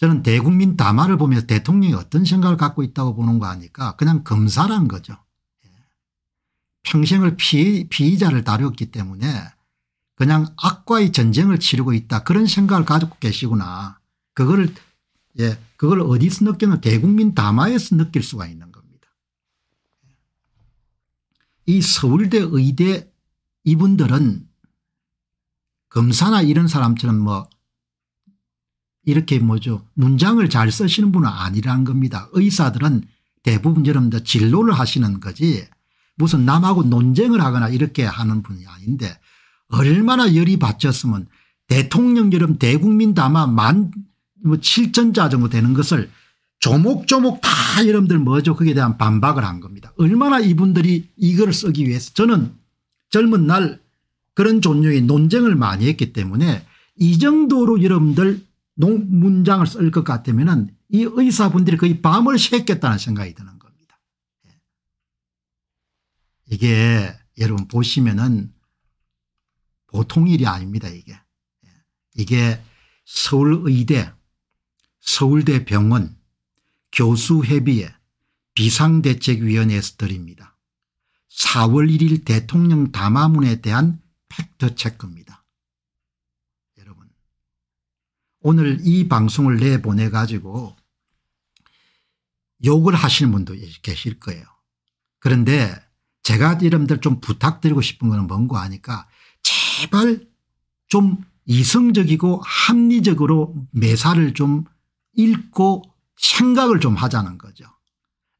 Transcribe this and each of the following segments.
저는 대국민 담화를 보면서 대통령이 어떤 생각을 갖고 있다고 보는 거 아니까 그냥 검사란 거죠. 예. 평생을 피해, 피의자를 다루었기 때문에 그냥 악과의 전쟁을 치르고 있다 그런 생각을 가지고 계시구나. 그거 예, 그걸 어디서 느끼는 대국민 담화에서 느낄 수가 있는 겁니다. 예. 이 서울대 의대 이분들은 검사나 이런 사람처럼 뭐 이렇게 뭐죠 문장을 잘 쓰시는 분은 아니라는 겁니다. 의사들은 대부분 여러분들 진로를 하시는 거지 무슨 남하고 논쟁을 하거나 이렇게 하는 분이 아닌데 얼마나 열이 받쳤으면 대통령 여름 대국민 담아 만 7천자 뭐 정도 되는 것을 조목조목 다 여러분들 뭐죠 거기에 대한 반박을 한 겁니다. 얼마나 이분들이 이걸 쓰기 위해서 저는 젊은 날 그런 종류의 논쟁을 많이 했기 때문에 이 정도로 여러분들 농 문장을 쓸 것 같으면 이 의사분들이 거의 밤을 새겠다는 생각이 드는 겁니다. 예. 이게 여러분 보시면은 보통 일이 아닙니다 이게. 예. 이게 서울의대 서울대병원 교수협의회 비상대책위원회에서 드립니다. 4월 1일 대통령 담화문에 대한 팩트체크입니다. 오늘 이 방송을 내보내 가지고 욕을 하시는 분도 계실 거예요. 그런데 제가 여러분들 좀 부탁드리고 싶은 거 뭔고 하니까 제발 좀 이성적이고 합리적으로 매사를 좀 읽고 생각을 좀 하자는 거죠.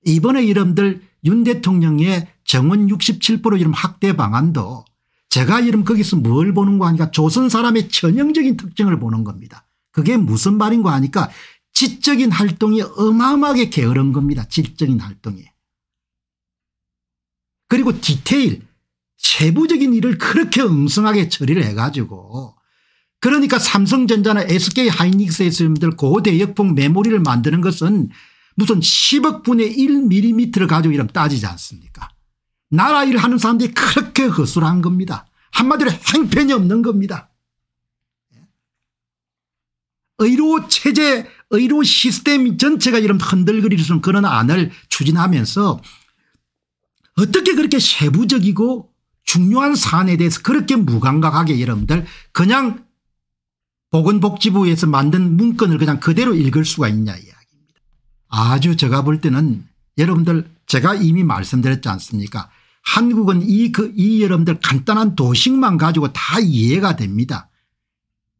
이번에 이름들 윤 대통령의 정원 67% 이름 학대 방안도 제가 이름 거기서 뭘 보는 거 하니까 조선 사람의 전형적인 특징을 보는 겁니다. 그게 무슨 말인가 하니까 지적인 활동이 어마어마하게 게으른 겁니다. 지적인 활동이. 그리고 디테일 세부적인 일을 그렇게 엉성하게 처리를 해가지고 그러니까 삼성전자나 SK 하이닉스에서들 고대역폭 메모리를 만드는 것은 무슨 10억 분의 1mm를 가지고 이름 따지지 않습니까 나라 일 하는 사람들이 그렇게 허술한 겁니다. 한마디로 행편이 없는 겁니다. 의료 체제 의료 시스템 전체가 이런 흔들거릴 수 있는 그런 안을 추진하면서 어떻게 그렇게 세부적이고 중요한 사안에 대해서 그렇게 무감각하게 여러분들 그냥 보건복지부에서 만든 문건을 그냥 그대로 읽을 수가 있냐 이야기입니다. 아주 제가 볼 때는 여러분들 제가 이미 말씀드렸지 않습니까 한국은 이, 그, 이 여러분들 간단한 도식만 가지고 다 이해가 됩니다.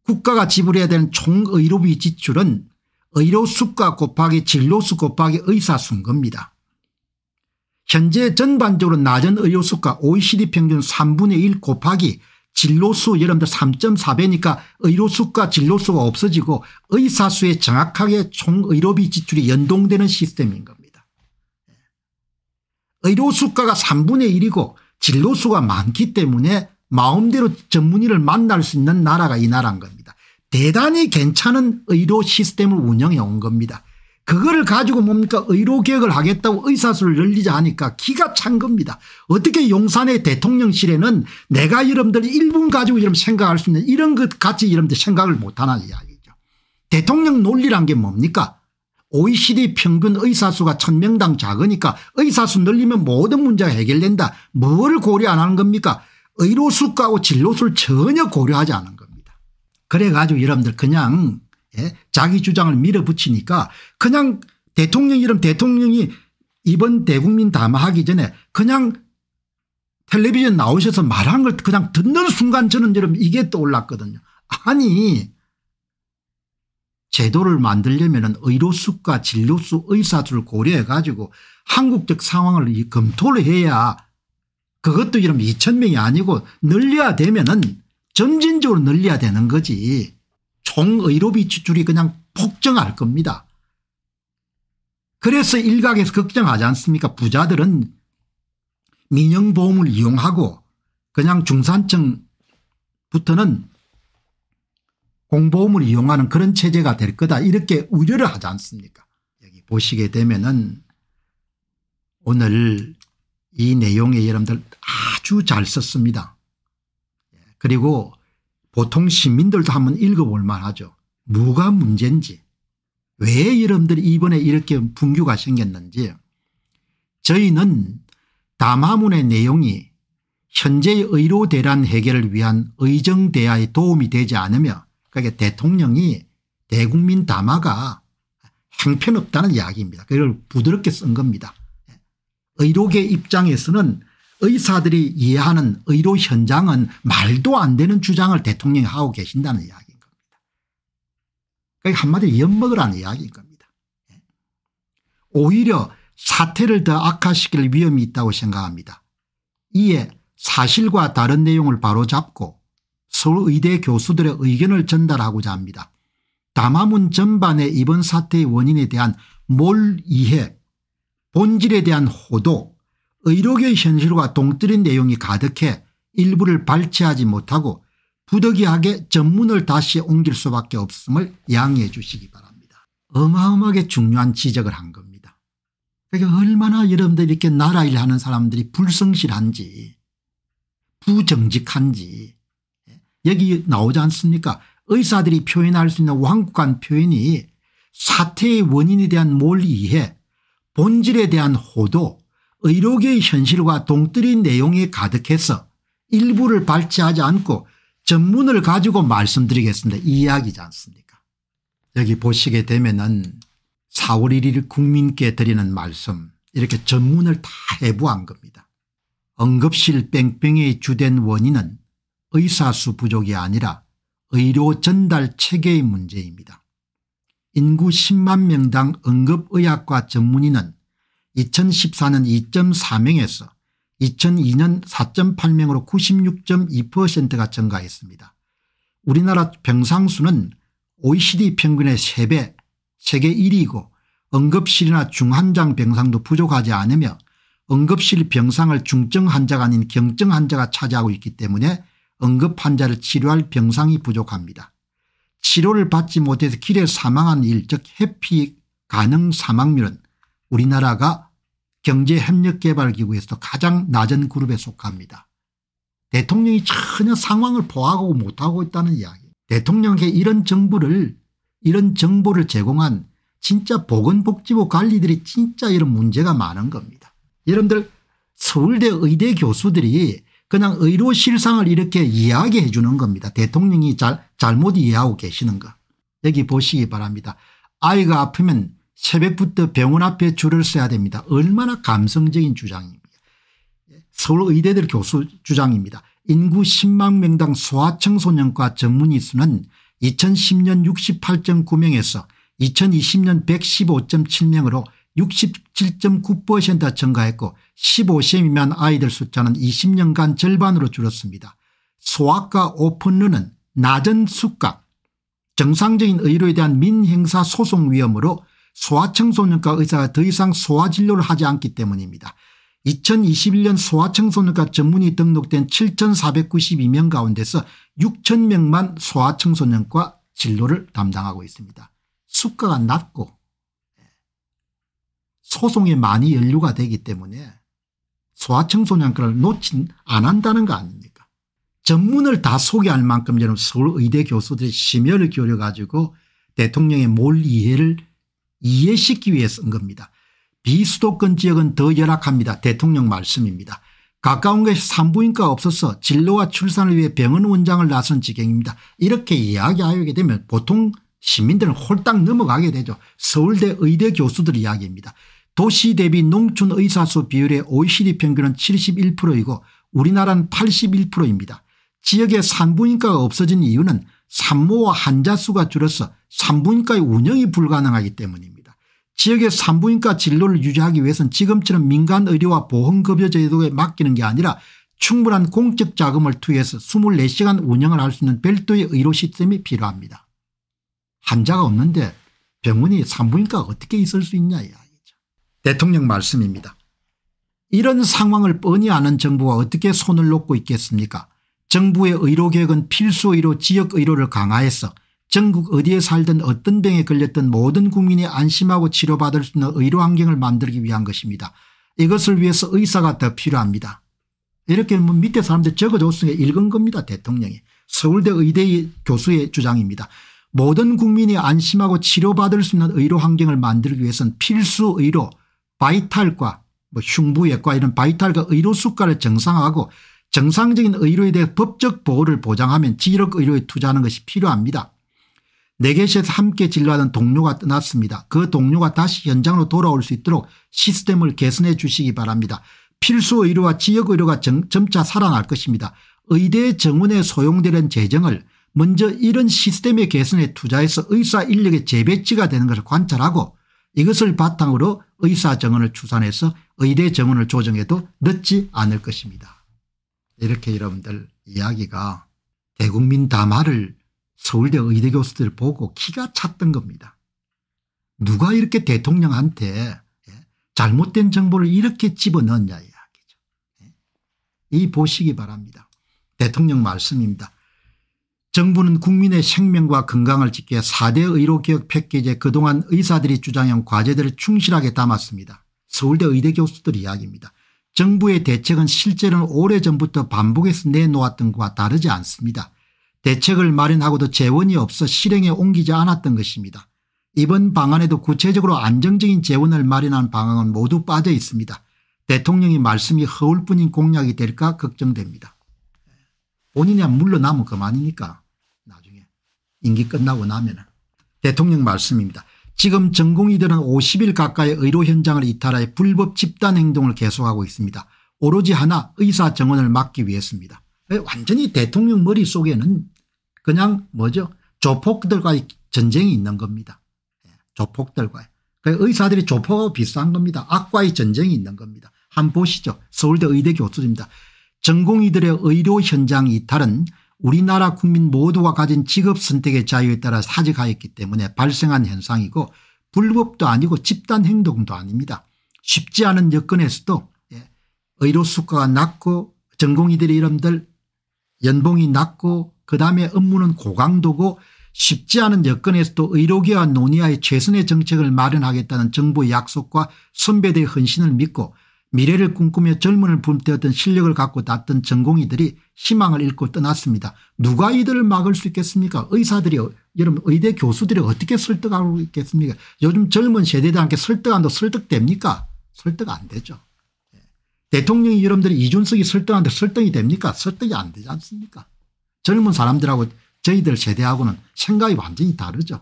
국가가 지불해야 되는 총 의료비 지출은 의료수가 곱하기 진료수 곱하기 의사수인 겁니다. 현재 전반적으로 낮은 의료수가 OECD 평균 3분의 1 곱하기 진로수 여러분들 3.4배니까 의료수가 진로수가 없어지고 의사수에 정확하게 총 의료비 지출이 연동되는 시스템인 겁니다. 의료수가가 3분의 1이고 진로수가 많기 때문에 마음대로 전문의를 만날 수 있는 나라가 이 나라인 겁니다. 대단히 괜찮은 의료 시스템을 운영해 온 겁니다. 그거를 가지고 뭡니까 의료개혁을 하겠다고 의사수를 늘리자 하니까 기가 찬 겁니다. 어떻게 용산의 대통령실에는 내가 여러분들 1분 가지고 여러 생각할 수 있는 이런 것 같이 여러분들 생각을 못하나 이야기죠. 대통령 논리란 게 뭡니까 OECD 평균 의사수가 천명당 작으니까 의사수 늘리면 모든 문제가 해결된다. 뭐를 고려 안 하는 겁니까 의료수과하고 진료수를 전혀 고려하지 않은 겁니다. 그래가지고 여러분들 그냥 예? 자기 주장을 밀어붙이니까 그냥 대통령 이름 대통령이 이번 대국민 담화하기 전에 그냥 텔레비전 나오셔서 말한 걸 그냥 듣는 순간 저는 여러분 이게 떠올랐거든요. 아니 제도를 만들려면 의료수과 진료수 의사수를 고려해 가지고 한국적 상황을 검토를 해야 그것도 이런 2천 명이 아니고 늘려야 되면은 점진적으로 늘려야 되는 거지 총의료비 지출이 그냥 폭증할 겁니다. 그래서 일각에서 걱정하지 않습니까 부자들은 민영보험을 이용하고 그냥 중산층부터는 공보험을 이용하는 그런 체제가 될 거다 이렇게 우려를 하지 않습니까 여기 보시게 되면은 오늘 이 내용에 여러분들 아주 잘 썼습니다. 그리고 보통 시민들도 한번 읽어볼 만하죠. 뭐가 문제인지 왜 여러분들이 이번에 이렇게 분규가 생겼는지 저희는 담화문의 내용이 현재의 의료 대란 해결을 위한 의정 대화에 도움이 되지 않으며 그러니까 대통령이 대국민 담화가 행편없다는 이야기입니다. 그걸 부드럽게 쓴 겁니다. 의료계 입장에서는 의사들이 이해하는 의료 현장은 말도 안 되는 주장을 대통령이 하고 계신다는 이야기인 겁니다. 그러니까 한마디로 엿먹으라는 이야기인 겁니다. 예. 오히려 사태를 더 악화시킬 위험이 있다고 생각합니다. 이에 사실과 다른 내용을 바로잡고 서울의대 교수들의 의견을 전달하고자 합니다. 담화문 전반의 이번 사태의 원인에 대한 몰 이해 본질에 대한 호도 의료계의 현실과 동떨인 내용이 가득해 일부를 발췌하지 못하고 부득이하게 전문을 다시 옮길 수밖에 없음을 양해해 주시기 바랍니다. 어마어마하게 중요한 지적을 한 겁니다. 그러니까 얼마나 여러분들 이렇게 나라 일하는 사람들이 불성실한지 부정직한지 예, 여기 나오지 않습니까 의사들이 표현할 수 있는 완곡한 표현이 사태의 원인에 대한 몰이해 본질에 대한 호도 의료계의 현실과 동떨인 내용이 가득해서 일부를 발췌하지 않고 전문을 가지고 말씀드리겠습니다. 이 이야기지 않습니까 여기 보시게 되면 은 4월 1일 국민께 드리는 말씀 이렇게 전문을 다 해부한 겁니다. 응급실 뺑뺑이의 주된 원인은 의사수 부족이 아니라 의료 전달 체계의 문제입니다. 인구 10만 명당 응급의학과 전문의는 2014년 2.4명에서 2002년 4.8명으로 96.2%가 증가했습니다. 우리나라 병상수는 OECD 평균의 3배 세계 1위고 응급실이나 중환장 병상도 부족하지 않으며 응급실 병상을 중증 환자가 아닌 경증 환자가 차지하고 있기 때문에 응급 환자를 치료할 병상이 부족합니다. 치료를 받지 못해서 길에 사망한 일즉 해피 가능 사망률은 우리나라가 경제협력개발기구에서 가장 낮은 그룹에 속합니다. 대통령이 전혀 상황을 보하고 못하고 있다는 이야기 대통령에게 이런 정보를 이런 정보를 제공한 진짜 보건복지부 관리들이 진짜 이런 문제가 많은 겁니다. 여러분들 서울대 의대 교수들이 그냥 의료 실상을 이렇게 이야기해 주는 겁니다. 대통령이 잘, 잘못 이해하고 계시는 거. 여기 보시기 바랍니다. 아이가 아프면 새벽부터 병원 앞에 줄을 서야 됩니다. 얼마나 감성적인 주장입니다. 서울의대들 교수 주장입니다. 인구 10만 명당 소아청소년과 전문의 수는 2010년 68.9명에서 2020년 115.7명으로 67.9% 증가했고 15세 미만 아이들 숫자는 20년간 절반으로 줄었습니다. 소아과 오픈런은 낮은 수가 정상적인 의료에 대한 민행사 소송 위험으로 소아청소년과 의사가 더 이상 소아진료를 하지 않기 때문입니다. 2021년 소아청소년과 전문의 등록된 7,492명 가운데서 6,000명만 소아청소년과 진료를 담당하고 있습니다. 수가가 낮고 소송에 많이 연루가 되기 때문에 소아청소년 권을 놓친 안 한다는 거 아닙니까 전문을 다 소개할 만큼 여러분 서울의대 교수들이 심혈을 기울여 가지고 대통령의 몰 이해를 이해시키기 위해 서쓴 겁니다. 비수도권 지역은 더 열악합니다. 대통령 말씀입니다. 가까운 것이 산부인과가 없어서 진로와 출산을 위해 병원 원장을 나선 지경입니다. 이렇게 이야기하게 되면 보통 시민들은 홀딱 넘어가게 되죠. 서울대 의대 교수들 이야기입니다. 도시 대비 농촌 의사수 비율의 OECD 평균은 71%이고 우리나라는 81%입니다. 지역에 산부인과가 없어진 이유는 산모와 환자 수가 줄어서 산부인과의 운영이 불가능하기 때문입니다. 지역의 산부인과 진로를 유지하기 위해선 지금처럼 민간의료와 보험급여 제도에 맡기는 게 아니라 충분한 공적 자금을 투여해서 24시간 운영을 할 수 있는 별도의 의료 시스템이 필요합니다. 환자가 없는데 병원이 산부인과가 어떻게 있을 수 있냐 이 대통령 말씀입니다. 이런 상황을 뻔히 아는 정부가 어떻게 손을 놓고 있겠습니까 정부의 의료계획은 필수의료 지역의료를 강화해서 전국 어디에 살든 어떤 병에 걸렸든 모든 국민이 안심하고 치료받을 수 있는 의료 환경을 만들기 위한 것입니다. 이것을 위해서 의사가 더 필요합니다. 이렇게 뭐 밑에 사람들 적어줬으니까 읽은 겁니다. 대통령이. 서울대 의대 교수의 주장입니다. 모든 국민이 안심하고 치료받을 수 있는 의료 환경을 만들기 위해서는 필수 의료 바이탈과 뭐 흉부외과 이런 바이탈과 의료 수가를 정상화하고 정상적인 의료에 대해 법적 보호를 보장하면 지력 의료에 투자하는 것이 필요합니다. 내개시에서 네 함께 진료하던 동료가 떠났습니다. 그 동료가 다시 현장으로 돌아올 수 있도록 시스템을 개선해 주시기 바랍니다. 필수 의료와 지역 의료가 점, 점차 살아날 것입니다. 의대 정원에 소용되는 재정을 먼저 이런 시스템의 개선에 투자해서 의사 인력의 재배치가 되는 것을 관찰하고 이것을 바탕으로 의사 정원을 추산해서 의대 정원을 조정해도 늦지 않을 것입니다. 이렇게 여러분들 이야기가 대국민 담화를 서울대 의대 교수들 보고 키가 찼던 겁니다. 누가 이렇게 대통령한테 예, 잘못된 정보를 이렇게 집어넣냐 이야기죠. 예. 이 보시기 바랍니다. 대통령 말씀입니다. 정부는 국민의 생명과 건강을 지켜 4대 의료개혁 패키지에 그동안 의사들이 주장한 과제들을 충실하게 담았습니다. 서울대 의대 교수들 이야기입니다. 정부의 대책은 실제로는 오래전부터 반복해서 내놓았던 것과 다르지 않습니다. 대책을 마련하고도 재원이 없어 실행에 옮기지 않았던 것입니다. 이번 방안에도 구체적으로 안정적인 재원을 마련한 방안은 모두 빠져 있습니다. 대통령의 말씀이 허울 뿐인 공약이 될까 걱정됩니다. 본인이 물러나면 그만이니까 나중에 임기 끝나고 나면은 대통령 말씀입니다. 지금 전공의들은 50일 가까이 의료 현장을 이탈하여 불법 집단 행동을 계속하고 있습니다. 오로지 하나 의사 정원을 막기 위해서입니다. 예, 완전히 대통령 머릿속에는 그냥 뭐죠 조폭들과의 전쟁이 있는 겁니다. 예, 조폭들과의. 그 의사들이 조폭하고 비슷한 겁니다. 악과의 전쟁이 있는 겁니다. 한 번 보시죠. 서울대 의대 교수입니다. 전공의들의 의료 현장 이탈은 우리나라 국민 모두가 가진 직업 선택의 자유에 따라 사직하였기 때문에 발생한 현상이고 불법도 아니고 집단 행동도 아닙니다. 쉽지 않은 여건에서도 예, 의료 수가가 낮고 전공의들의 이름들 연봉이 낮고 그다음에 업무는 고강도고 쉽지 않은 여건에서도 의료계와 논의하에 최선의 정책을 마련하겠다는 정부의 약속과 선배들의 헌신을 믿고 미래를 꿈꾸며 젊음을 불태웠던 실력을 갖고 났던 전공의들이 희망을 잃고 떠났습니다. 누가 이들을 막을 수 있겠습니까 의사들이 여러분 의대 교수들이 어떻게 설득하고 있겠습니까 요즘 젊은 세대들한테 설득한다 설득됩니까 설득 안 되죠. 예. 대통령이 여러분들이 이준석이 설득한데 설득이 됩니까 설득이 안 되지 않습니까 젊은 사람들하고 저희들 세대하고는 생각이 완전히 다르죠.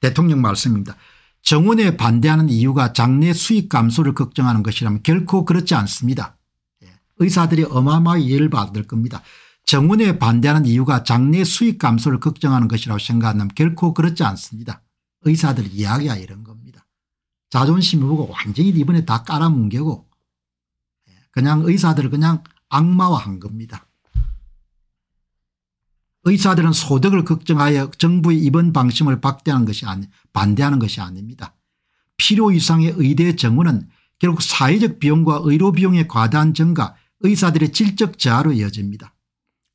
대통령 말씀입니다. 정원에 반대하는 이유가 장래 수익 감소를 걱정하는 것이라면 결코 그렇지 않습니다. 예, 의사들이 어마어마하게 이해를 받을 겁니다. 정원에 반대하는 이유가 장래 수익 감소를 걱정하는 것이라고 생각한다면 결코 그렇지 않습니다. 의사들 이야기야 이런 겁니다. 자존심을 보고 완전히 이번에 다 깔아뭉개고 예, 그냥 의사들 을 그냥 악마화한 겁니다. 의사들은 소득을 걱정하여 정부의 입원 방침을 박대하는 것이 아니 반대하는 것이 아닙니다. 필요 이상의 의대 정원은 결국 사회적 비용과 의료 비용의 과다한 증가 의사들의 질적 저하로 이어집니다.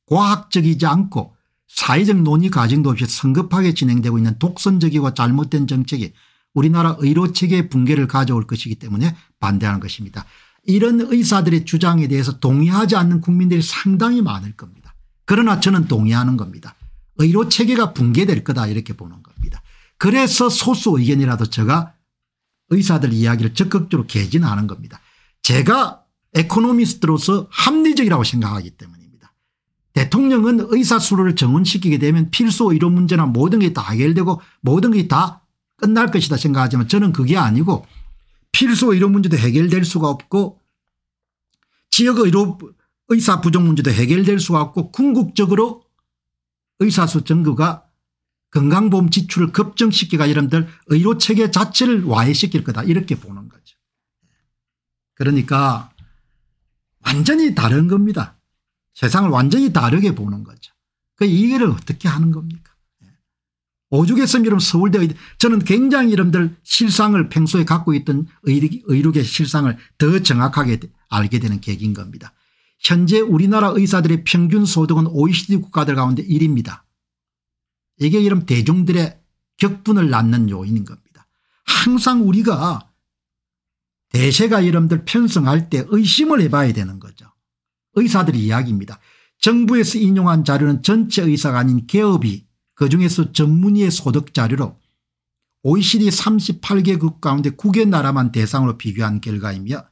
과학적이지 않고 사회적 논의 과정도 없이 성급하게 진행되고 있는 독선적이고 잘못된 정책이 우리나라 의료체계의 붕괴를 가져올 것이기 때문에 반대하는 것입니다. 이런 의사들의 주장에 대해서 동의하지 않는 국민들이 상당히 많을 겁니다. 그러나 저는 동의하는 겁니다. 의료 체계가 붕괴될 거다 이렇게 보는 겁니다. 그래서 소수 의견이라도 제가 의사들 이야기를 적극적으로 개진하는 겁니다. 제가 에코노미스트로서 합리적이라고 생각하기 때문입니다. 대통령은 의사 수를 정원시키게 되면 필수 의료 문제나 모든 게 다 해결되고 모든 게 다 끝날 것이다 생각하지만 저는 그게 아니고 필수 의료 문제도 해결될 수가 없고 지역 의료 의사 부족 문제도 해결될 수가 없고 궁극적으로 의사수 정거가 건강보험 지출을 급증시키가 여러분들 의료체계 자체를 와해시킬 거다 이렇게 보는 거죠. 그러니까 완전히 다른 겁니다. 세상을 완전히 다르게 보는 거죠. 그 이해를 어떻게 하는 겁니까? 예. 오죽했으면 여러분 서울대 의대 저는 굉장히 여러분들 실상을 평소에 갖고 있던 의료계 실상을 더 정확하게 알게 되는 계기인 겁니다. 현재 우리나라 의사들의 평균 소득은 OECD 국가들 가운데 1위입니다. 이게 이런 대중들의 격분을 낳는 요인인 겁니다. 항상 우리가 대세가 여러분들 편성할 때 의심을 해봐야 되는 거죠. 의사들의 이야기입니다. 정부에서 인용한 자료는 전체 의사가 아닌 개업이 그중에서 전문의의 소득 자료로 OECD 38개국 가운데 9개 나라만 대상으로 비교한 결과이며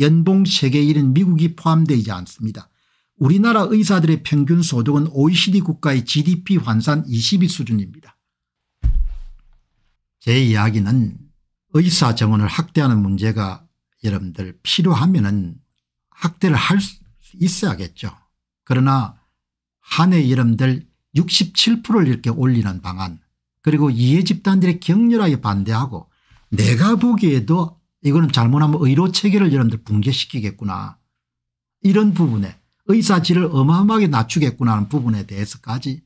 연봉 세계 1인 미국이 포함되지 않습니다. 우리나라 의사들의 평균 소득은 OECD 국가의 gdp 환산 20위 수준입니다. 제 이야기는 의사 정원을 확대하는 문제가 여러분들 필요하면 은 학대를 할 수 있어야겠죠. 그러나 한해 여러분들 67%를 이렇게 올리는 방안 그리고 이해 집단들이 격렬하게 반대하고 내가 보기에도 이거는 잘못하면 의료 체계를 여러분들 붕괴시키겠구나. 이런 부분에 의사질을 어마어마하게 낮추겠구나 하는 부분에 대해서까지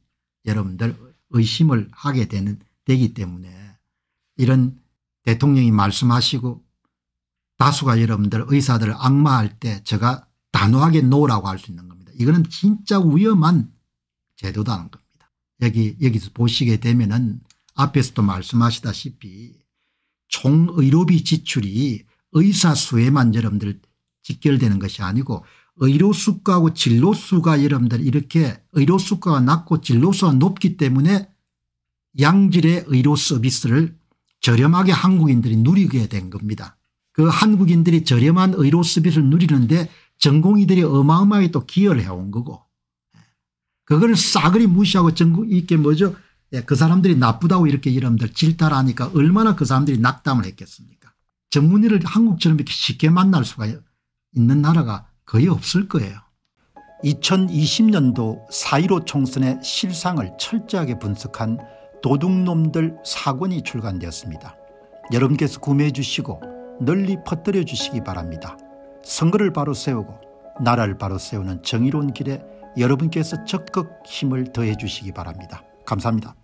여러분들 의심을 하게 되는 되기 때문에 이런 대통령이 말씀하시고 다수가 여러분들 의사들을 악마할 때 제가 단호하게 노라고 할 수 있는 겁니다. 이거는 진짜 위험한 제도다는 겁니다. 여기 여기서 보시게 되면은 앞에서도 말씀하시다시피 총 의료비 지출이 의사 수에만 여러분들 직결되는 것이 아니고 의료 수가하고 진료 수가 여러분들 이렇게 의료 수가가 낮고 진료 수가 높기 때문에 양질의 의료 서비스를 저렴하게 한국인들이 누리게 된 겁니다. 그 한국인들이 저렴한 의료 서비스를 누리는데 전공의들이 어마어마하게 또 기여를 해온 거고 그걸 싸그리 무시하고 전공 이게 뭐죠 예, 그 사람들이 나쁘다고 이렇게 이름들 질타를하니까 얼마나 그 사람들이 낙담을 했겠습니까 전문의를 한국처럼 이렇게 쉽게 만날 수가 있는 나라가 거의 없을 거예요. 2020년도 4.15 총선의 실상을 철저하게 분석한 도둑놈들 사권이 출간되었습니다. 여러분께서 구매해 주시고 널리 퍼뜨려 주시기 바랍니다. 선거를 바로 세우고 나라를 바로 세우는 정의로운 길에 여러분께서 적극 힘을 더해 주시기 바랍니다. 감사합니다.